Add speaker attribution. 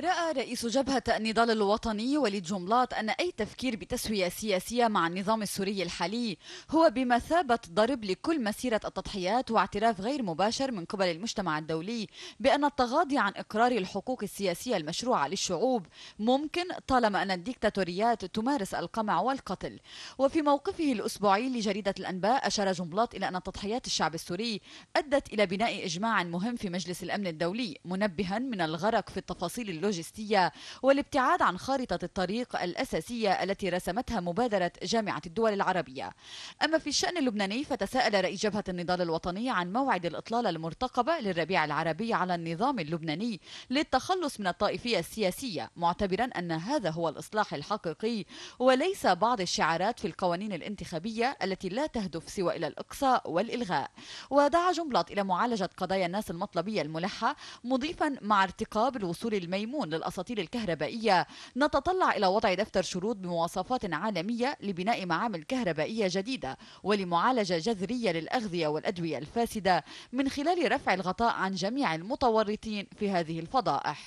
Speaker 1: رأى رئيس جبهة النضال الوطني وليد جملاط أن أي تفكير بتسوية سياسية مع النظام السوري الحالي هو بمثابة ضرب لكل مسيرة التضحيات واعتراف غير مباشر من قبل المجتمع الدولي بأن التغاضي عن إقرار الحقوق السياسية المشروعة للشعوب ممكن طالما أن الديكتاتوريات تمارس القمع والقتل وفي موقفه الأسبوعي لجريدة الأنباء أشار جملاط إلى أن تضحيات الشعب السوري أدت إلى بناء إجماع مهم في مجلس الأمن الدولي منبها من الغرق في التفاصيل اللوجستية والابتعاد عن خارطة الطريق الأساسية التي رسمتها مبادرة جامعة الدول العربية أما في الشأن اللبناني فتساءل رئيس جبهة النضال الوطني عن موعد الإطلالة المرتقبة للربيع العربي على النظام اللبناني للتخلص من الطائفية السياسية معتبرا أن هذا هو الإصلاح الحقيقي وليس بعض الشعارات في القوانين الانتخابية التي لا تهدف سوى إلى الإقصاء والإلغاء ودعا جنبلاط إلى معالجة قضايا الناس المطلبية الملحة مضيفا مع ارتقاب الوصول الميمون القانون للأساطيل الكهربائية نتطلع إلى وضع دفتر شروط بمواصفات عالمية لبناء معامل كهربائية جديدة ولمعالجة جذرية للأغذية والأدوية الفاسدة من خلال رفع الغطاء عن جميع المتورطين في هذه الفضائح